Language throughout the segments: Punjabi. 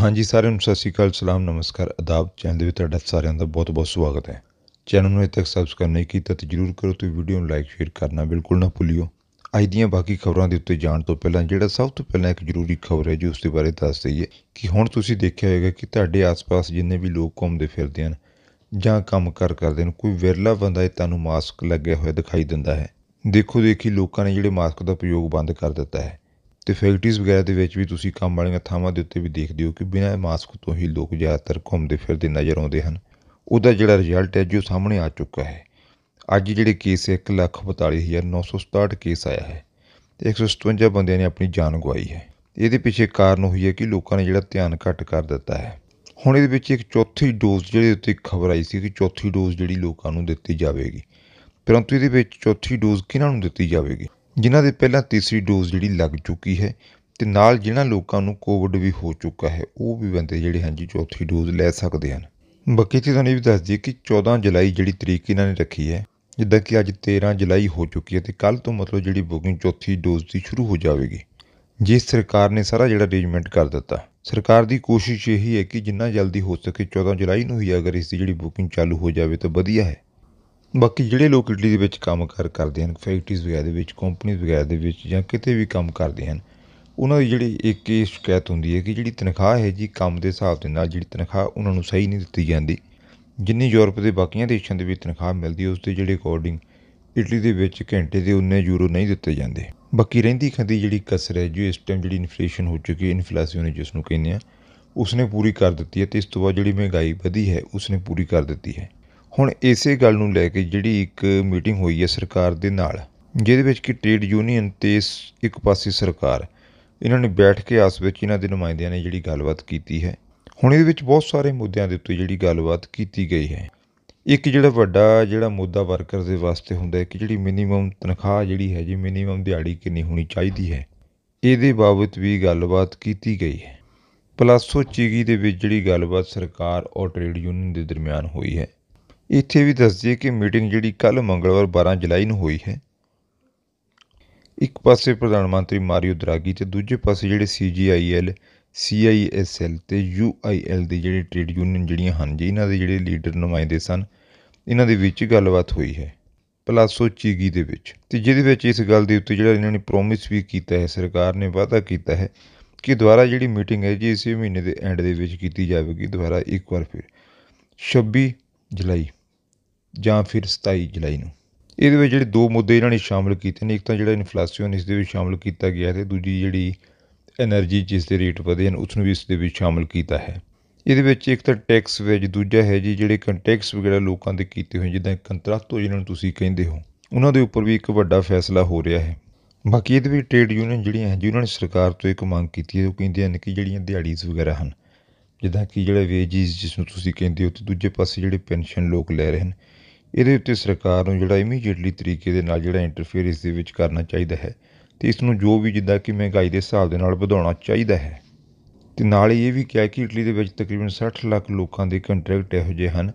ਹਾਂਜੀ ਸਾਰਿਆਂ ਨੂੰ ਸਤਿ ਸ਼੍ਰੀ ਅਕਾਲ ਸਲਾਮ ਨਮਸਕਾਰ ਅਦਾਬ ਚੈਨਲ ਦੇ ਵਿੱਚ ਤੁਹਾਡਾ ਸਾਰਿਆਂ ਦਾ ਬਹੁਤ-ਬਹੁਤ ਸਵਾਗਤ ਹੈ ਚੈਨਲ ਨੂੰ ਅਜੇ ਤੱਕ ਸਬਸਕ੍ਰਾਈਬ ਨਹੀਂ ਕੀਤਾ ਤਾਂ ਜਰੂਰ ਕਰੋ ਤੇ ਵੀਡੀਓ ਨੂੰ ਲਾਈਕ ਸ਼ੇਅਰ ਕਰਨਾ ਬਿਲਕੁਲ ਨਾ ਭੁੱਲਿਓ ਅੱਜ ਦੀਆਂ ਬਾਕੀ ਖਬਰਾਂ ਦੇ ਉੱਤੇ ਜਾਣ ਤੋਂ ਪਹਿਲਾਂ ਜਿਹੜਾ ਸਭ ਤੋਂ ਪਹਿਲਾਂ ਇੱਕ ਜ਼ਰੂਰੀ ਖਬਰ ਹੈ ਜੀ ਉਸ ਦੇ ਬਾਰੇ ਦੱਸ ਦਈਏ ਕਿ ਹੁਣ ਤੁਸੀਂ ਦੇਖਿਆ ਹੋਵੇਗਾ ਕਿ ਤੁਹਾਡੇ ਆਸ-ਪਾਸ ਜਿੰਨੇ ਵੀ ਲੋਕ ਘੁੰਮਦੇ ਫਿਰਦੇ ਹਨ ਜਾਂ ਕੰਮ ਕਰ ਕਰਦੇ ਨੇ ਕੋਈ ਵਿਰਲਾ ਬੰਦਾ ਇਹ ਤੁਹਾਨੂੰ ਮਾਸਕ ਲੱਗਿਆ ਹੋਇਆ ਦਿਖਾਈ ਦਿੰਦਾ ਹੈ ਦੇਖੋ ਦੇਖੀ ਲੋਕਾਂ ਨੇ ਜਿਹੜੇ ਮਾਸਕ ਦਾ ਪ੍ਰਯੋਗ ਬੰਦ ਕਰ ਦਿੱਤਾ ਹੈ ਤੇ ਫੈਕਟਰੀਜ਼ ਵਗੈਰਾ ਦੇ ਵਿੱਚ ਵੀ ਤੁਸੀਂ ਕੰਮ ਵਾਲੀਆਂ ਥਾਵਾਂ ਦੇ ਉੱਤੇ ਵੀ ਦੇਖਦੇ ਹੋ ਕਿ ਬਿਨਾਂ ਮਾਸਕ ਤੋਂ ਹੀ ਲੋਕ ਜ਼ਿਆਦਾਤਰ ਘੁੰਮਦੇ ਫਿਰਦੇ ਨਜ਼ਰ ਆਉਂਦੇ ਹਨ ਉਹਦਾ ਜਿਹੜਾ ਰਿਜ਼ਲਟ ਹੈ ਜੋ ਸਾਹਮਣੇ ਆ ਚੁੱਕਾ ਹੈ ਅੱਜ ਜਿਹੜੇ ਕੇਸ 1,42,967 ਕੇਸ ਆਇਆ ਹੈ ਤੇ 157 ਬੰਦਿਆਂ ਨੇ ਆਪਣੀ ਜਾਨ ਗਵਾਈ ਹੈ ਇਹਦੇ ਪਿੱਛੇ ਕਾਰਨ ਹੋਈ ਹੈ ਕਿ ਲੋਕਾਂ ਨੇ ਜਿਹੜਾ ਧਿਆਨ ਘੱਟ ਕਰ ਦਿੱਤਾ ਹੈ ਹੁਣ ਇਹਦੇ ਵਿੱਚ ਇੱਕ ਚੌਥੀ ਡੋਜ਼ ਜਿਹੜੇ ਉੱਤੇ ਖਬਰ ਆਈ ਸੀ ਕਿ ਚੌਥੀ ਡੋਜ਼ ਜਿਹੜੀ ਲੋਕਾਂ ਨੂੰ ਦਿੱਤੀ ਜਾਵੇਗੀ ਪਰੰਤੂ ਇਹਦੇ ਵਿੱਚ ਚੌਥੀ ਡੋਜ਼ ਕਿਹਨਾਂ ਨੂੰ ਦਿੱਤੀ ਜਾਵੇਗੀ ਜਿਨ੍ਹਾਂ ਦੇ ਪਹਿਲਾਂ ਤੀਸਰੀ ਡੋਜ਼ ਜਿਹੜੀ ਲੱਗ ਚੁੱਕੀ ਹੈ ਤੇ ਨਾਲ ਜਿਨ੍ਹਾਂ ਲੋਕਾਂ ਨੂੰ ਕੋਵਿਡ ਵੀ ਹੋ ਚੁੱਕਾ ਹੈ ਉਹ ਵੀ ਬੰਦੇ ਜਿਹੜੇ ਹਨ ਜੀ ਚੌਥੀ ਡੋਜ਼ ਲੈ ਸਕਦੇ ਹਨ ਬਾਕੀ ਤੇ ਤੁਹਾਨੂੰ ਇਹ ਵੀ ਦੱਸ ਦਈਏ ਕਿ 14 ਜੁਲਾਈ ਜਿਹੜੀ ਤਰੀਕ ਇਹਨਾਂ ਨੇ ਰੱਖੀ ਹੈ ਜਿੱਦਾਂ ਕਿ ਅੱਜ 13 ਜੁਲਾਈ ਹੋ ਚੁੱਕੀ ਹੈ ਤੇ ਕੱਲ ਤੋਂ ਮਤਲਬ ਜਿਹੜੀ ਬੁਕਿੰਗ ਚੌਥੀ ਡੋਜ਼ ਦੀ ਸ਼ੁਰੂ ਹੋ ਜਾਵੇਗੀ ਜੇ ਸਰਕਾਰ ਨੇ ਸਾਰਾ ਜਿਹੜਾ ਅਰੇਂਜਮੈਂਟ ਕਰ ਦਿੱਤਾ ਸਰਕਾਰ ਦੀ ਕੋਸ਼ਿਸ਼ ਇਹੀ ਹੈ ਕਿ ਜਿੰਨਾ ਜਲਦੀ ਹੋ ਸਕੇ 14 ਜੁਲਾਈ ਨੂੰ ਹੀ ਅਗਰ ਇਸ ਦੀ ਜਿਹੜੀ ਬੁਕਿੰਗ ਚਾਲੂ ਹੋ ਜਾਵੇ ਤਾਂ ਵਧੀਆ ਹੈ ਬਾਕੀ ਜਿਹੜੇ ਲੋਕ ਇਟਲੀ ਦੇ ਵਿੱਚ ਕੰਮ ਕਰ ਕਰਦੇ ਹਨ ਫੈਕਟਰੀਜ਼ ਵਗੈਰਾ ਦੇ ਵਿੱਚ ਕੰਪਨੀਆਂ ਵਗੈਰਾ ਦੇ ਵਿੱਚ ਜਾਂ ਕਿਤੇ ਵੀ ਕੰਮ ਕਰਦੇ ਹਨ ਉਹਨਾਂ ਦੀ ਜਿਹੜੀ ਇੱਕ ਇਹ ਸ਼ਿਕਾਇਤ ਹੁੰਦੀ ਹੈ ਕਿ ਜਿਹੜੀ ਤਨਖਾਹ ਹੈ ਜੀ ਕੰਮ ਦੇ ਹਿਸਾਬ ਦੇ ਨਾਲ ਜਿਹੜੀ ਤਨਖਾਹ ਉਹਨਾਂ ਨੂੰ ਸਹੀ ਨਹੀਂ ਦਿੱਤੀ ਜਾਂਦੀ ਜਿੰਨੀ ਯੂਰਪ ਦੇ ਬਾਕੀਆਂ ਦੇਸ਼ਾਂ ਦੇ ਵਿੱਚ ਤਨਖਾਹ ਮਿਲਦੀ ਉਸ ਦੇ ਜਿਹੜੇ ਅਕੋਰਡਿੰਗ ਇਟਲੀ ਦੇ ਵਿੱਚ ਘੰਟੇ ਦੇ ਉਨੇ ਯੂਰੋ ਨਹੀਂ ਦਿੱਤੇ ਜਾਂਦੇ ਬਾਕੀ ਰਹਿੰਦੀ ਖੰਦੀ ਜਿਹੜੀ ਕਸਰ ਹੈ ਜੋ ਇਸ ਟਾਈਮ ਜਿਹੜੀ ਇਨਫਲੇਸ਼ਨ ਹੋ ਚੁੱਕੀ ਹੈ ਇਨਫਲੇਸ਼ਨ ਜਿਸ ਨੂੰ ਕਹਿੰਦੇ ਆ ਉਸਨੇ ਪੂਰੀ ਕਰ ਦਿੱਤੀ ਹੈ ਤੇ ਇਸ ਤੋਂ ਬਾਅਦ ਜਿਹੜੀ ਮਹਿੰਗਾਈ ਵਧੀ ਹੈ ਉਸਨੇ ਪੂਰੀ ਕਰ ਦਿੱਤੀ ਹੈ ਹੁਣ ਇਸੇ ਗੱਲ ਨੂੰ ਲੈ ਕੇ ਜਿਹੜੀ ਇੱਕ ਮੀਟਿੰਗ ਹੋਈ ਹੈ ਸਰਕਾਰ ਦੇ ਨਾਲ ਜਿਹਦੇ ਵਿੱਚ ਕਿ ਟ੍ਰੇਡ ਯੂਨੀਅਨ ਤੇ ਇੱਕ ਪਾਸੇ ਸਰਕਾਰ ਇਹਨਾਂ ਨੇ ਬੈਠ ਕੇ ਆਸ ਵਿੱਚ ਇਹਨਾਂ ਦੇ ਨੁਮਾਇੰਦਿਆਂ ਨੇ ਜਿਹੜੀ ਗੱਲਬਾਤ ਕੀਤੀ ਹੈ ਹੁਣ ਇਹਦੇ ਵਿੱਚ ਬਹੁਤ ਸਾਰੇ ਮੁੱਦਿਆਂ ਦੇ ਉੱਤੇ ਜਿਹੜੀ ਗੱਲਬਾਤ ਕੀਤੀ ਗਈ ਹੈ ਇੱਕ ਜਿਹੜਾ ਵੱਡਾ ਜਿਹੜਾ ਮੁੱਦਾ ਵਰਕਰ ਦੇ ਵਾਸਤੇ ਹੁੰਦਾ ਹੈ ਕਿ ਜਿਹੜੀ ਮਿਨੀਮਮ ਤਨਖਾਹ ਜਿਹੜੀ ਹੈ ਜੀ ਮਿਨੀਮਮ ਦਿਹਾੜੀ ਕਿੰਨੀ ਹੋਣੀ ਚਾਹੀਦੀ ਹੈ ਇਹਦੇ ਬਾਬਤ ਵੀ ਗੱਲਬਾਤ ਕੀਤੀ ਗਈ ਹੈ ਪਲੱਸ ਪਲਾਸੋ ਚੀਗੀ ਦੇ ਵਿੱਚ ਜਿਹੜੀ ਗੱਲਬਾਤ ਸਰਕਾਰ ਔਰ ਟ੍ਰੇਡ ਯੂਨੀਅਨ ਦੇ ਦਰਮਿਆਨ ਹੋਈ ਹੈ ਇੱਥੇ ਵੀ ਦੱਸ ਦਈਏ ਕਿ ਮੀਟਿੰਗ ਜਿਹੜੀ ਕੱਲ ਮੰਗਲਵਾਰ 12 ਜੁਲਾਈ ਨੂੰ ਹੋਈ ਹੈ ਇੱਕ ਪਾਸੇ ਪ੍ਰਧਾਨ ਮੰਤਰੀ ਮਾਰੀਓ ਦਰਾਗੀ ਤੇ ਦੂਜੇ ਪਾਸੇ ਜਿਹੜੇ ਸੀਜੀਆਈਐਲ ਸੀਆਈਐਸਐਲ ਤੇ ਯੂਆਈਐਲ ਦੇ ਜਿਹੜੇ ਟ੍ਰੇਡ ਯੂਨੀਅਨ ਜਿਹੜੀਆਂ ਹਨ ਜੀ ਇਹਨਾਂ ਦੇ ਜਿਹੜੇ ਲੀਡਰ ਨੁਮਾਇੰਦੇ ਸਨ ਇਹਨਾਂ ਦੇ ਵਿੱਚ ਗੱਲਬਾਤ ਹੋਈ ਹੈ ਪਲਾਸੋ ਚੀਗੀ ਦੇ ਵਿੱਚ ਤੇ ਜਿਹਦੇ ਵਿੱਚ ਇਸ ਗੱਲ ਦੇ ਉੱਤੇ ਜਿਹੜਾ ਇਹਨਾਂ ਨੇ ਪ੍ਰੋਮਿਸ ਵੀ ਕੀਤਾ ਹੈ ਸਰਕਾਰ ਨੇ ਵਾਅਦਾ ਕੀਤਾ ਹੈ ਕਿ ਦੁਬਾਰਾ ਜਿਹੜੀ ਮੀਟਿੰਗ ਹੈ ਜੀ ਇਸੇ ਮਹੀਨੇ ਦੇ ਐਂਡ ਦੇ ਵਿੱਚ ਕੀਤੀ ਜਾਵੇਗੀ ਦੁਬਾਰਾ ਇੱਕ ਵਾਰ ਫਿਰ 26 ਜੁਲਾਈ ਜਾਂ ਫਿਰ 27 ਜੁਲਾਈ ਨੂੰ ਇਹਦੇ ਵਿੱਚ ਜਿਹੜੇ ਦੋ ਮੁੱਦੇ ਇਹਨਾਂ ਨੇ ਸ਼ਾਮਲ ਕੀਤੇ ਨੇ ਇੱਕ ਤਾਂ ਜਿਹੜਾ ਇਨਫਲੇਸ਼ਨ ਇਸ ਦੇ ਵਿੱਚ ਸ਼ਾਮਲ ਕੀਤਾ ਗਿਆ ਤੇ ਦੂਜੀ ਜਿਹੜੀ એનર્ਜੀ ਜਿਸ ਦੇ ਰੇਟ ਵਧੇ ਹਨ ਉਸ ਨੂੰ ਵੀ ਇਸ ਦੇ ਵਿੱਚ ਸ਼ਾਮਲ ਕੀਤਾ ਹੈ ਇਹਦੇ ਵਿੱਚ ਇੱਕ ਤਾਂ ਟੈਕਸ ਵਿੱਚ ਦੂਜਾ ਹੈ ਜੀ ਜਿਹੜੇ ਕੰਟੈਕਸ ਵਗੈਰਾ ਲੋਕਾਂ ਦੇ ਕੀਤੇ ਹੋਏ ਜਿੱਦਾਂ ਤੋਂ ਜਿਹਨਾਂ ਨੂੰ ਤੁਸੀਂ ਕਹਿੰਦੇ ਹੋ ਉਹਨਾਂ ਦੇ ਉੱਪਰ ਵੀ ਇੱਕ ਵੱਡਾ ਫੈਸਲਾ ਹੋ ਰਿਹਾ ਹੈ ਬਾਕੀ ਇਹਦੇ ਵੀ ਟ੍ਰੇਡ ਯੂਨੀਅਨ ਜਿਹੜੀਆਂ ਹੈ ਜੀ ਉਹਨਾਂ ਨੇ ਸਰਕਾਰ ਤੋਂ ਇੱਕ ਮੰਗ ਕੀਤੀ ਹੈ ਉਹ ਕਹਿੰਦੇ ਹਨ ਕਿ ਜਿਹੜੀਆਂ ਦਿਹਾੜੀਆਂ ਵਗੈਰਾ ਹਨ ਜਿੱਦਾਂ ਕਿ ਜਿਹੜੇ ਵੇਜਿਸ ਜਿਸ ਨੂੰ ਤੁਸੀਂ ਕਹਿੰਦੇ ਹੋ ਤੇ ਦੂਜੇ ਪਾਸੇ ਜਿਹੜੇ ਪੈਨਸ਼ਨ ਲੋਕ ਲੈ ਰਹੇ ਹਨ ਇਹਦੇ ਉੱਤੇ ਸਰਕਾਰ ਨੂੰ ਜਿਹੜਾ ਇਮੀਡੀਏਟਲੀ ਤਰੀਕੇ ਦੇ ਨਾਲ ਜਿਹੜਾ ਇੰਟਰਫੇਅਰ ਇਸ ਦੇ ਵਿੱਚ ਕਰਨਾ ਚਾਹੀਦਾ ਹੈ ਤੇ ਇਸ ਨੂੰ ਜੋ ਵੀ ਜਿੱਦਾਂ ਕਿ ਮਹਿੰਗਾਈ ਦੇ ਹਿਸਾਬ ਦੇ ਨਾਲ ਵਧਾਉਣਾ ਚਾਹੀਦਾ ਹੈ ਤੇ ਨਾਲ ਹੀ ਇਹ ਵੀ ਕਿਹਾ ਕਿ ਇਟਲੀ ਦੇ ਵਿੱਚ ਤਕਰੀਬਨ 60 ਲੱਖ ਲੋਕਾਂ ਦੇ ਕੰਟਰੈਕਟ ਇਹੋ ਜਿਹੇ ਹਨ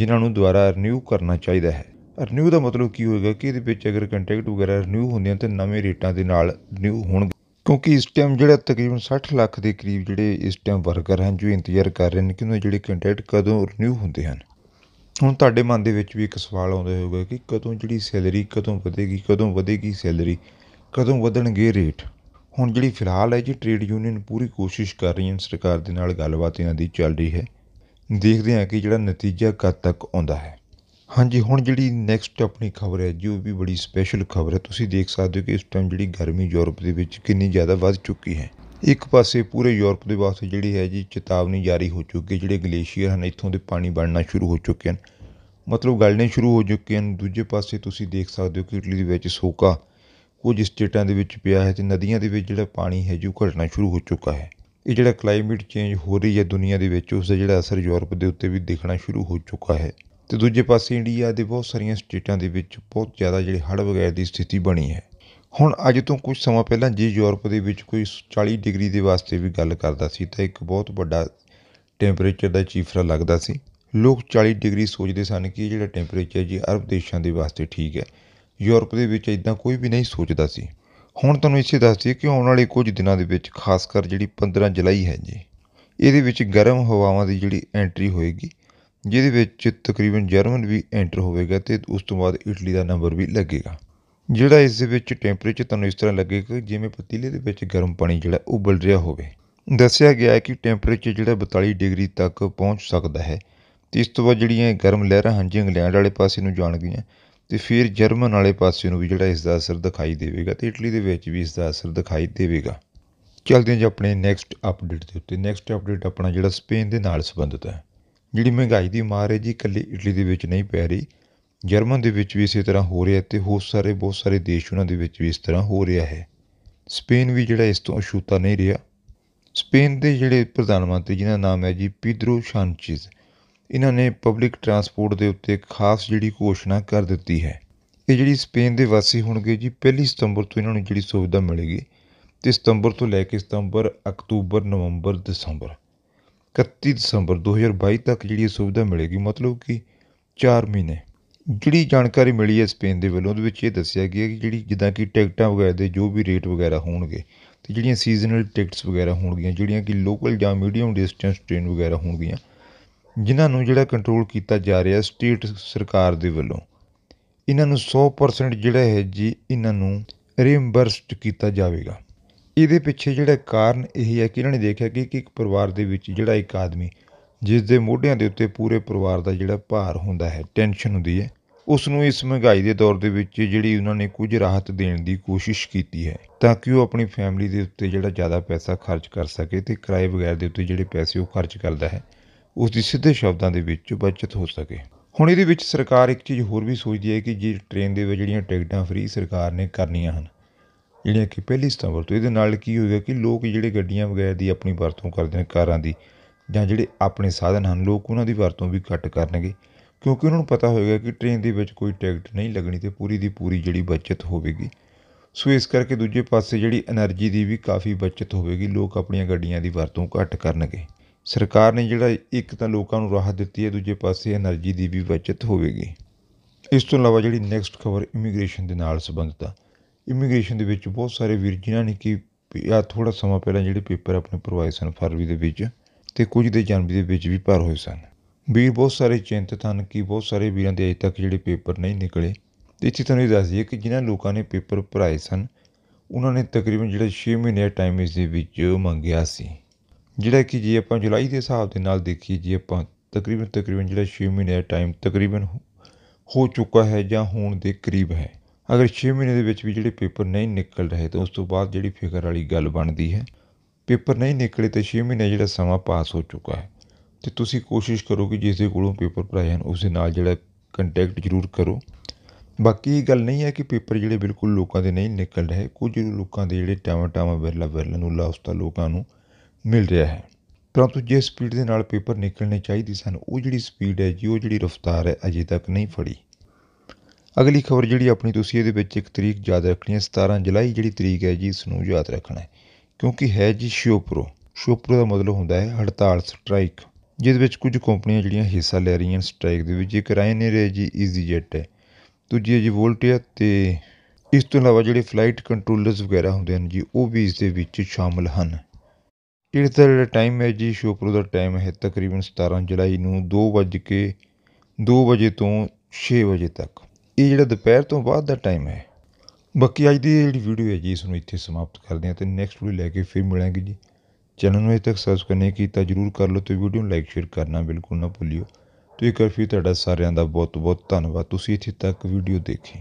ਜਿਨ੍ਹਾਂ ਨੂੰ ਦੁਬਾਰਾ ਰੀਨਿਊ ਕਰਨਾ ਚਾਹੀਦਾ ਹੈ ਰੀਨਿਊ ਦਾ ਮਤਲਬ ਕੀ ਹੋਏਗਾ ਕਿ ਇਹਦੇ ਵਿੱਚ ਅਗਰ ਕੰਟਰੈਕਟ ਵਗੈਰਾ ਰੀਨਿਊ ਹੁੰਦੇ ਹਨ ਤੇ ਨਵੇਂ ਰੇਟਾਂ ਦੇ ਨਾਲ ਰੀਨਿਊ ਹੋਣਗੇ ਕਿਉਂਕਿ ਇਸ ਟਾਈਮ ਜਿਹੜਾ ਤਕਰੀਬਨ 60 ਲੱਖ ਦੇ ਕਰੀਬ ਜਿਹੜੇ ਇਸ ਟਾਈਮ ਵਰਕਰ ਹਨ ਜੋ ਇੰਤਜ਼ਾਰ ਕਰ ਰਹੇ ਨੇ ਕਿ ਉਹ ਜਿਹੜੇ ਕੰਟਰੈਕਟ ਕਦੋਂ ਰੀਨਿਊ ਹੁੰਦੇ ਹਨ ਹੁਣ ਤੁਹਾਡੇ ਮਨ ਦੇ ਵਿੱਚ ਵੀ ਇੱਕ ਸਵਾਲ ਆਉਂਦਾ ਹੋਵੇਗਾ ਕਿ ਕਦੋਂ ਜਿਹੜੀ ਸੈਲਰੀ ਕਦੋਂ ਵਧੇਗੀ ਕਦੋਂ ਵਧੇਗੀ ਸੈਲਰੀ ਕਦੋਂ ਵਧਣਗੇ ਰੇਟ ਹੁਣ ਜਿਹੜੀ ਫਿਲਹਾਲ ਹੈ ਜੀ ਟ੍ਰੇਡ ਯੂਨੀਅਨ ਪੂਰੀ ਕੋਸ਼ਿਸ਼ ਕਰ ਰਹੀ ਹੈ ਸਰਕਾਰ ਦੇ ਨਾਲ ਗੱਲਬਾਤ ਇਹਨਾਂ ਦੀ ਚੱਲ ਰਹੀ ਹੈ ਦੇਖਦੇ ਹਾਂ ਕਿ ਜਿਹੜਾ ਨਤੀਜਾ ਕਦ ਤੱਕ ਆਉਂਦਾ ਹੈ ਹਾਂਜੀ ਹੁਣ ਜਿਹੜੀ ਨੈਕਸਟ ਆਪਣੀ ਖਬਰ ਹੈ ਜੀ ਉਹ ਵੀ ਬੜੀ ਸਪੈਸ਼ਲ ਖਬਰ ਹੈ ਤੁਸੀਂ ਦੇਖ ਸਕਦੇ ਹੋ ਕਿ ਇਸ ਟਾਈਮ ਜਿਹੜੀ ਗਰਮੀ ਯੂਰਪ ਦੇ ਵਿੱਚ ਕਿੰਨੀ ਜ਼ਿਆਦਾ ਵੱਧ ਚੁੱਕੀ ਹੈ ਇੱਕ ਪਾਸੇ ਪੂਰੇ ਯੂਰਪ ਦੇ ਵਾਸਤੇ ਜਿਹੜੀ ਹੈ ਜੀ ਚੇਤਾਵਨੀ ਜਾਰੀ ਹੋ ਚੁੱਕੀ ਹੈ ਜਿਹੜੇ ਗਲੇਸ਼ੀਅਰ ਹਨ ਇੱਥੋਂ ਦੇ ਪਾਣੀ ਬਣਨਾ ਸ਼ੁਰੂ ਹੋ ਚੁੱਕੇ ਹਨ ਮਤਲਬ ਗਲਣੇ ਸ਼ੁਰੂ ਹੋ ਚੁੱਕੇ ਹਨ ਦੂਜੇ ਪਾਸੇ ਤੁਸੀਂ ਦੇਖ ਸਕਦੇ ਹੋ ਕਿ ਇਟਲੀ ਦੇ ਵਿੱਚ ਸੋਕਾ ਕੁਝ ਸਟੇਟਾਂ ਦੇ ਵਿੱਚ ਪਿਆ ਹੈ ਤੇ ਨਦੀਆਂ ਦੇ ਵਿੱਚ ਜਿਹੜਾ ਪਾਣੀ ਹੈ ਜੂ ਘਟਣਾ ਸ਼ੁਰੂ ਹੋ ਚੁੱਕਾ ਹੈ ਇਹ ਜਿਹੜਾ ਕਲਾਈਮੇਟ ਚੇਂਜ ਹੋ ਰਹੀ ਹੈ ਦੁਨੀਆ ਦੇ ਵਿੱਚ ਉਸ ਦਾ ਜਿਹੜਾ ਅਸਰ ਯੂਰਪ ਦੇ ਉੱਤੇ ਵੀ ਦੇਖਣਾ ਸ਼ੁਰੂ ਹੋ ਚੁੱਕਾ ਹੈ ਤੇ ਦੂਜੇ ਪਾਸੇ ਇੰਡੀਆ ਦੇ ਬਹੁਤ ਸਾਰੀਆਂ ਸਟੇਟਾਂ ਦੇ ਵਿੱਚ ਬਹੁਤ ਜ਼ਿਆਦਾ ਜਿਹੜੇ ਹੜ੍ਹ ਵਗੈਰ ਦੀ ਸਥਿਤੀ ਬਣੀ ਹੈ ਹੁਣ ਅੱਜ ਤੋਂ ਕੁਝ ਸਮਾਂ ਪਹਿਲਾਂ ਜੇ ਯੂਰਪ ਦੇ ਵਿੱਚ ਕੋਈ 40 ਡਿਗਰੀ ਦੇ ਵਾਸਤੇ ਵੀ ਗੱਲ ਕਰਦਾ ਸੀ ਤਾਂ ਇੱਕ ਬਹੁਤ ਵੱਡਾ ਟੈਂਪਰੇਚਰ ਦਾ ਚੀਫਰਾ ਲੱਗਦਾ ਸੀ ਲੋਕ 40 ਡਿਗਰੀ ਸੋਚਦੇ ਸਨ ਕਿ ਜਿਹੜਾ ਟੈਂਪਰੇਚਰ ਜੀ ਅਰਬ ਦੇਸ਼ਾਂ ਦੇ ਵਾਸਤੇ ਠੀਕ ਹੈ ਯੂਰਪ ਦੇ ਵਿੱਚ ਇਦਾਂ ਕੋਈ ਵੀ ਨਹੀਂ ਸੋਚਦਾ ਸੀ ਹੁਣ ਤੁਹਾਨੂੰ ਇਸੇ ਦੱਸਦੀ ਕਿ ਆਉਣ ਵਾਲੇ ਕੁਝ ਦਿਨਾਂ ਦੇ ਵਿੱਚ ਖਾਸ ਕਰ ਜਿਹੜੀ 15 ਜੁਲਾਈ ਹੈ ਜੀ ਇਹਦੇ ਵਿੱਚ ਗਰਮ ਹਵਾਵਾਂ ਦੀ ਜਿਹੜੀ ਐਂਟਰੀ ਹੋਏਗੀ ਜਿਹਦੇ ਵਿੱਚ ਤਕਰੀਬਨ ਜਰਮਨ ਵੀ ਐਂਟਰ ਹੋਵੇਗਾ ਤੇ ਉਸ ਤੋਂ ਬਾਅਦ ਇਟਲੀ ਦਾ ਨੰਬਰ ਵੀ ਲੱਗੇਗਾ ਜਿਹੜਾ ਇਸ ਦੇ ਵਿੱਚ ਟੈਂਪਰੇਚਰ ਤੁਹਾਨੂੰ ਇਸ ਤਰ੍ਹਾਂ ਲੱਗੇਗਾ ਜਿਵੇਂ ਪਤੀਲੇ ਦੇ ਵਿੱਚ ਗਰਮ ਪਾਣੀ ਜਿਹੜਾ ਉਬਲ ਰਿਹਾ ਹੋਵੇ ਦੱਸਿਆ ਗਿਆ ਹੈ ਕਿ ਟੈਂਪਰੇਚਰ ਜਿਹੜਾ 42 ਡਿਗਰੀ ਤੱਕ ਪਹੁੰਚ ਸਕਦਾ ਹੈ ਤੇ ਇਸ ਤੋਂ ਬਾਅਦ ਜਿਹੜੀਆਂ ਗਰਮ ਲਹਿਰਾਂ ਹਨ ਜੀ ਇੰਗਲੈਂਡ ਵਾਲੇ ਪਾਸੇ ਨੂੰ ਜਾਣਗੀਆਂ ਤੇ ਫਿਰ ਜਰਮਨ ਵਾਲੇ ਪਾਸੇ ਨੂੰ ਵੀ ਜਿਹੜਾ ਇਸ ਦਾ ਅਸਰ ਦਿਖਾਈ ਦੇਵੇਗਾ ਤੇ ਇਟਲੀ ਦੇ ਵਿੱਚ ਵੀ ਇਸ ਦਾ ਅਸਰ ਦਿਖਾਈ ਦੇਵੇਗਾ ਚਲਦੇ ਹਾਂ ਜੀ ਆਪਣੇ ਨੈਕਸਟ ਅਪਡੇਟ ਦੇ ਉੱਤੇ ਨੈਕਸਟ ਅਪਡੇਟ ਆਪਣਾ ਜਿਹੜਾ ਸਪੇਨ ਦੇ ਨਾਲ ਸੰਬੰਧਿਤ ਹੈ ਜਿਹੜੀ ਮਹਿੰਗਾਈ ਦੀ ਮਾਰ ਹੈ ਜੀ ਇਕੱਲੀ ਇਟਲੀ ਦੇ ਵਿੱਚ ਨਹੀਂ ਪੈ ਰਹੀ ਜਰਮਨ ਦੇ ਵਿੱਚ ਵੀ ਇਸੇ ਤਰ੍ਹਾਂ ਹੋ ਰਿਹਾ ਤੇ ਹੋਰ ਸਾਰੇ ਬਹੁਤ ਸਾਰੇ ਦੇਸ਼ ਉਹਨਾਂ ਦੇ ਵਿੱਚ ਵੀ ਇਸ ਤਰ੍ਹਾਂ ਹੋ ਰਿਹਾ ਹੈ ਸਪੇਨ ਵੀ ਜਿਹੜਾ ਇਸ ਤੋਂ ਅਛੂਤਾ ਨਹੀਂ ਰਿਹਾ ਸਪੇਨ ਦੇ ਜਿਹੜੇ ਪ੍ਰਧਾਨ ਮੰਤਰੀ ਜਿਹਨਾਂ ਦਾ ਨਾਮ ਹੈ ਜੀ ਪੀਦਰੋ ਸ਼ਾਂਚਿਸ ਇਹਨਾਂ ਨੇ ਪਬਲਿਕ ਟਰਾਂਸਪੋਰਟ ਦੇ ਉੱਤੇ ਖਾਸ ਜਿਹੜੀ ਘੋਸ਼ਣਾ ਕਰ ਦਿੱਤੀ ਹੈ ਇਹ ਜਿਹੜੀ ਸਪੇਨ ਦੇ ਵਾਸੀ ਹੋਣਗੇ ਜੀ 1 ਸਤੰਬਰ ਤੋਂ ਇਹਨਾਂ ਨੂੰ ਜਿਹੜੀ ਸੁਵਿਧਾ ਮਿਲੇਗੀ ਤੇ ਸਤੰਬਰ ਤੋਂ ਲੈ ਕੇ ਸਤੰਬਰ ਅਕਤੂਬਰ ਨਵੰਬਰ ਦਸੰਬਰ 31 ਦਸੰਬਰ 2022 ਤੱਕ ਜਿਹੜੀ ਸੁਵਿਧਾ ਮਿਲੇਗੀ ਮਤਲਬ ਕਿ 4 ਮਹੀਨੇ ਜਿਹੜੀ ਜਾਣਕਾਰੀ ਮਿਲੀ ਹੈ ਸਪੇਨ ਦੇ ਵੱਲੋਂ ਉਹਦੇ ਵਿੱਚ ਇਹ ਦੱਸਿਆ ਗਿਆ ਕਿ ਜਿਹੜੀ ਜਿੱਦਾਂ ਕਿ ਟਿਕਟਾਂ ਵਗੈਰਾ ਦੇ ਜੋ ਵੀ ਰੇਟ ਵਗੈਰਾ ਹੋਣਗੇ ਤੇ ਜਿਹੜੀਆਂ ਸੀਜ਼ਨਲ ਟਿਕਟਸ ਵਗੈਰਾ ਹੋਣਗੀਆਂ ਜਿਹੜੀਆਂ ਕਿ ਲੋਕਲ ਜਾਂ ਮੀਡੀਅਮ ਡਿਸਟੈਂਸ ਟ੍ਰੇਨ ਵਗੈਰਾ ਹੋਣਗੀਆਂ ਜਿਨ੍ਹਾਂ ਨੂੰ ਜਿਹੜਾ ਕੰਟਰੋਲ ਕੀਤਾ ਜਾ ਰਿਹਾ ਸਟੇਟ ਸਰਕਾਰ ਦੇ ਵੱਲੋਂ ਇਹਨਾਂ ਨੂੰ 100% ਜਿਹੜਾ ਹੈ ਜੀ ਇਹਨਾਂ ਨੂੰ ਰੀਇੰਬਰਸਡ ਕੀਤਾ ਜਾਵੇਗਾ ਇਹਦੇ ਪਿੱਛੇ ਜਿਹੜਾ ਕਾਰਨ ਇਹ ਹੈ ਕਿ ਇਹਨਾਂ ਨੇ ਦੇਖਿਆ ਕਿ ਇੱਕ ਪਰਿਵਾਰ ਦੇ ਵਿੱਚ ਜਿਹੜਾ ਇੱਕ ਆਦਮੀ ਜਿਸ ਦੇ ਮੋਢਿਆਂ ਦੇ ਉੱਤੇ ਪੂਰੇ ਪਰਿਵਾਰ ਦਾ ਜਿਹੜਾ ਭਾਰ ਹੁੰਦਾ ਹੈ ਟੈਨਸ਼ਨ ਹੁੰਦੀ ਹੈ ਉਸ ਨੂੰ ਇਸ ਮਹਿੰਗਾਈ ਦੇ ਦੌਰ ਦੇ ਵਿੱਚ ਜਿਹੜੀ ਉਹਨਾਂ ਨੇ ਕੁਝ ਰਾਹਤ ਦੇਣ ਦੀ ਕੋਸ਼ਿਸ਼ ਕੀਤੀ ਹੈ ਤਾਂ ਕਿ ਉਹ ਆਪਣੀ ਫੈਮਿਲੀ ਦੇ ਉੱਤੇ ਜਿਹੜਾ ਜ਼ਿਆਦਾ ਪੈਸਾ ਖਰਚ ਕਰ ਸਕੇ ਤੇ ਕਿਰਾਏ ਵਗੈਰਾ ਦੇ ਉੱਤੇ ਜਿਹੜੇ ਪੈਸੇ ਉਹ ਖਰਚ ਕਰਦਾ ਹੈ ਉਸ ਦੀ ਸਿੱਧੇ ਸ਼ਬਦਾਂ ਦੇ ਵਿੱਚ ਬਚਤ ਹੋ ਸਕੇ ਹੁਣ ਇਹਦੇ ਵਿੱਚ ਸਰਕਾਰ ਇੱਕ ਚੀਜ਼ ਹੋਰ ਵੀ ਸੋਚਦੀ ਹੈ ਕਿ ਜੇ ਟ੍ਰੇਨ ਦੇ ਵਿੱਚ ਜਿਹੜੀਆਂ ਟਿਕਟਾਂ ਫ੍ਰੀ ਸਰਕਾਰ ਨੇ ਕਰਨੀਆਂ ਹਨ ਜਿਹੜੀਆਂ ਕਿ ਪਹਿਲੀ ਸਤੰਬਰ ਤੋਂ ਇਹਦੇ ਨਾਲ ਕੀ ਹੋਏਗਾ ਕਿ ਲੋਕ ਜਿਹੜੇ ਗੱਡੀਆਂ ਵਗੈਰਾ ਦੀ ਆਪਣੀ ਵਰਤੋਂ ਕਰਦੇ ਨੇ ਕਾਰਾਂ ਦੀ ਜਾਂ ਜਿਹੜੇ ਆਪਣੇ ਸਾਧਨ ਹਨ ਲੋਕ ਉਹਨਾਂ ਦੀ ਵਰਤੋਂ ਵੀ ਘੱਟ ਕਰਨਗੇ ਕਿਉਂਕਿ ਉਹਨਾਂ ਨੂੰ ਪਤਾ ਹੋਵੇਗਾ ਕਿ ਟ੍ਰੇਨ ਦੇ ਵਿੱਚ ਕੋਈ ਟਿਕਟ ਨਹੀਂ ਲੱਗਣੀ ਤੇ ਪੂਰੀ ਦੀ ਪੂਰੀ ਜਿਹੜੀ ਬਚਤ ਹੋਵੇਗੀ ਸੋ ਇਸ ਕਰਕੇ ਦੂਜੇ ਪਾਸੇ ਜਿਹੜੀ એનર્ਜੀ ਦੀ ਵੀ ਕਾਫੀ ਬਚਤ ਹੋਵੇਗੀ ਲੋਕ ਆਪਣੀਆਂ ਗੱਡੀਆਂ ਦੀ ਵਰਤੋਂ ਘੱਟ ਕਰਨਗੇ ਸਰਕਾਰ ਨੇ ਜਿਹੜਾ ਇੱਕ ਤਾਂ ਲੋਕਾਂ ਨੂੰ ਰਾਹਤ ਦਿੱਤੀ ਹੈ ਦੂਜੇ ਪਾਸੇ એનર્ਜੀ ਦੀ ਵੀ ਬਚਤ ਹੋਵੇਗੀ ਇਸ ਤੋਂ ਇਲਾਵਾ ਜਿਹੜੀ ਨੈਕਸਟ ਖਬਰ ਇਮੀਗ੍ਰੇਸ਼ਨ ਦੇ ਨਾਲ ਸੰਬੰਧਿਤ ਆ ਇਮੀਗ੍ਰੇਸ਼ਨ ਦੇ ਵਿੱਚ ਬਹੁਤ ਸਾਰੇ ਵੀਰ ਜਿਨ੍ਹਾਂ ਨੇ ਕਿ ਆ ਥੋੜਾ ਸਮਾਂ ਪਹਿਲਾਂ ਜਿਹੜੇ ਪੇਪਰ ਆਪਣੇ ਪ੍ਰੋਵਾਈਸਨ ਫਰਵਰੀ ਦੇ ਵਿੱਚ ਤੇ ਕੁਝ ਦੇ ਜਨਵਰੀ ਦੇ ਵਿੱਚ ਵੀ ਭਰ ਹੋਏ ਸਨ ਵੀਰ ਬਹੁਤ ਸਾਰੇ ਚਿੰਤਤ ਹਨ ਕਿ ਬਹੁਤ ਸਾਰੇ ਵੀਰਾਂ ਦੇ ਅਜੇ ਤੱਕ ਜਿਹੜੇ ਪੇਪਰ ਨਹੀਂ ਨਿਕਲੇ ਤੇ ਇੱਥੇ ਤੁਹਾਨੂੰ ਇਹ ਦੱਸ ਦਈਏ ਕਿ ਜਿਨ੍ਹਾਂ ਲੋਕਾਂ ਨੇ ਪੇਪਰ ਭਰਾਏ ਸਨ ਉਹਨਾਂ ਨੇ ਤਕਰੀਬਨ ਜਿਹੜਾ 6 ਮਹੀਨੇ ਦਾ ਟਾਈਮ ਇਸ ਦੇ ਵਿੱਚ ਮੰਗਿਆ ਸੀ ਜਿਹੜਾ ਕਿ ਜੇ ਆਪਾਂ ਜੁਲਾਈ ਦੇ ਹਿਸਾਬ ਦੇ ਨਾਲ ਦੇਖੀਏ ਜੇ ਆਪਾਂ ਤਕਰੀਬਨ ਤਕਰੀਬਨ ਜਿਹੜਾ 6 ਮਹੀਨੇ ਦਾ ਟਾਈਮ ਤਕਰੀਬਨ ਹੋ ਚੁੱਕਾ ਹੈ ਜਾਂ ਹੋਣ ਦੇ ਕਰੀਬ ਹੈ ਅਗਰ 6 ਮਹੀਨੇ ਦੇ ਵਿੱਚ ਵੀ ਜਿਹੜੇ ਪੇਪਰ ਨਹੀਂ ਨਿਕਲ ਰਹੇ ਤਾਂ ਉਸ ਤੋਂ ਬਾਅਦ ਜਿਹੜੀ ਫਿਕਰ ਵਾਲੀ ਗੱਲ ਬਣਦੀ ਹੈ ਪੇਪਰ ਨਹੀਂ ਨਿਕਲੇ ਤੇ 6 ਮਹੀਨੇ ਜਿਹੜਾ ਸਮਾਂ ਪਾਸ ਹੋ ਚੁੱਕਾ ਹੈ ਤੇ ਤੁਸੀਂ ਕੋਸ਼ਿਸ਼ ਕਰੋ ਕਿ ਜਿਸ ਦੇ ਕੋਲੋਂ ਪੇਪਰ ਭਰਾਏ ਹਨ ਉਸ ਦੇ ਨਾਲ ਜਿਹੜਾ ਕੰਟੈਕਟ ਜ਼ਰੂਰ ਕਰੋ ਬਾਕੀ ਇਹ ਗੱਲ ਨਹੀਂ ਹੈ ਕਿ ਪੇਪਰ ਜਿਹੜੇ ਬਿਲਕੁਲ ਲੋਕਾਂ ਦੇ ਨਹੀਂ ਨਿਕਲ ਰਹੇ ਕੁਝ ਲੋਕਾਂ ਦੇ ਜਿਹੜੇ ਟਾਮ ਟਾਮ ਵਿਰਲਾ ਵਿਰਲਾ ਨੂੰ ਲਾਸਤਾ ਲੋਕਾਂ ਨੂੰ ਮਿਲ ਰਿਹਾ ਹੈ ਪਰੰਤੂ ਜੇ ਸਪੀਡ ਦੇ ਨਾਲ ਪੇਪਰ ਨਿਕਲਣੇ ਚਾਹੀਦੇ ਸਨ ਉਹ ਜਿਹੜੀ ਸਪੀਡ ਹੈ ਜੀ ਉਹ ਜਿਹੜੀ ਰਫ਼ਤਾਰ ਹੈ ਅਜੇ ਤੱਕ ਨਹੀਂ ਫੜੀ ਅਗਲੀ ਖਬਰ ਜਿਹੜੀ ਆਪਣੀ ਤੁਸੀਂ ਇਹਦੇ ਵਿੱਚ ਇੱਕ ਤਰੀਕ ਯਾਦ ਰੱਖਣੀ ਹੈ 17 ਜੁਲਾਈ ਜਿਹੜੀ ਤਰੀਕ ਹੈ ਜੀ ਇਸ ਨੂੰ ਯਾਦ ਰੱਖਣਾ ਹੈ ਕਿਉਂਕਿ ਹੈ ਜੀ ਸ਼ੋਪਰੋ ਸ਼ੋਪਰੋ ਦਾ ਮਤਲਬ ਹੁੰਦਾ ਹੈ ਹੜਤਾਲ ਸਟ੍ਰਾਈਕ ਜਿਸ ਵਿੱਚ ਕੁਝ ਕੰਪਨੀਆਂ ਜਿਹੜੀਆਂ ਹਿੱਸਾ ਲੈ ਰਹੀਆਂ ਸਟ੍ਰਾਈਕ ਦੇ ਵਿੱਚ ਇੱਕ ਨੇ ਹੈ ਜੀ ਜੈਟ ਹੈ ਦੂਜੀ ਹੈ ਜੀ ਵੋਲਟੀਆ ਤੇ ਇਸ ਤੋਂ ਇਲਾਵਾ ਜਿਹੜੇ ਫਲਾਈਟ ਕੰਟਰੋਲਰਸ ਵਗੈਰਾ ਹੁੰਦੇ ਹਨ ਜੀ ਉਹ ਵੀ ਇਸ ਦੇ ਵਿੱਚ ਸ਼ਾਮਲ ਹਨ ਇਸ ਦਾ ਟਾਈਮ ਹੈ ਜੀ ਸ਼ੋਪਰੋ ਦਾ ਟਾਈਮ ਹੈ ਤਕਰੀਬਨ 17 ਜੁਲਾਈ ਨੂੰ 2 ਵਜੇ ਕੇ 2 ਵਜੇ ਤੋਂ 6 ਵਜੇ ਤੱਕ ਇਹ ਜਿਹੜਾ ਦੁਪਹਿਰ ਤੋਂ ਬਾਅਦ ਦਾ ਟਾਈਮ ਹੈ ਬਾਕੀ ਅੱਜ ਦੀ ਜਿਹੜੀ ਵੀਡੀਓ ਹੈ ਜੀ ਇਸ ਨੂੰ ਇੱਥੇ ਸਮਾਪਤ ਕਰਦੇ ਹਾਂ ਤੇ ਨੈਕਸਟ ਵੀਡੀਓ ਲੈ ਕੇ ਫਿਰ ਮਿਲਾਂਗੇ ਜੀ ਚੈਨਲ ਨੂੰ ਅਜੇ ਤੱਕ ਸਬਸਕ੍ਰਾਈਬ ਨਹੀਂ ਕੀਤਾ ਜਰੂਰ ਕਰ ਲਓ ਤੇ ਵੀਡੀਓ ਨੂੰ ਲਾਈਕ ਸ਼ੇਅਰ ਕਰਨਾ ਬਿਲਕੁਲ ਨਾ ਭੁੱਲਿਓ ਤੇ ਇੱਕ ਵਾਰ ਫਿਰ ਤੁਹਾਡਾ ਸਾਰਿਆਂ ਦਾ ਬਹੁਤ ਬਹੁਤ ਧੰਨਵਾਦ ਤੁਸੀਂ ਇੱਥੇ ਤੱਕ ਵੀਡੀਓ ਦੇਖੀ